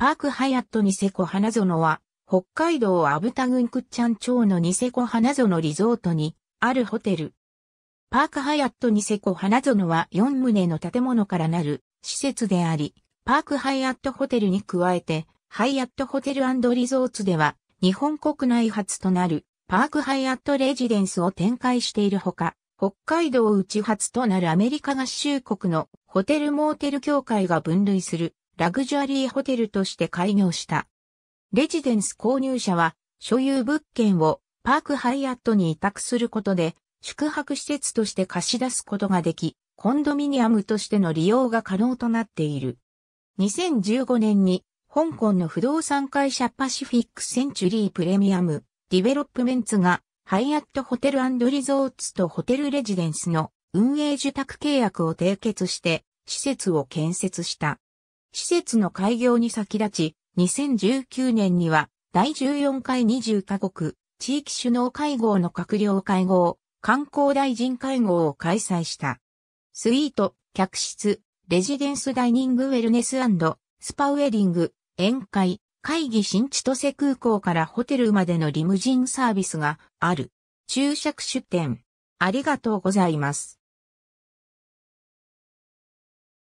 パークハヤットニセコ花園は、北海道アブタ郡クッチャン町のニセコ花園リゾートに、あるホテル。パークハヤットニセコ花園は4棟の建物からなる施設であり、パークハイアットホテルに加えて、ハイアットホテルリゾーツでは、日本国内初となるパークハイアットレジデンスを展開しているほか、北海道内初となるアメリカ合衆国のホテルモーテル協会が分類するラグジュアリーホテルとして開業した。レジデンス購入者は、所有物件をパークハイアットに委託することで、宿泊施設として貸し出すことができ、コンドミニアムとしての利用が可能となっている。2015年に、香港の不動産会社パシフィックセンチュリープレミアムディベロップメンツが、ハイアットホテルリゾーツとホテルレジデンスの運営受託契約を締結して、施設を建設した。施設の開業に先立ち、2019年には第14回20カ国地域首脳会合の閣僚会合、観光大臣会合を開催した。スイート、客室、レジデンスダイニングウェルネススパウェディング、宴会、会議新千歳空港からホテルまでのリムジンサービスがある。注釈出店。ありがとうございます。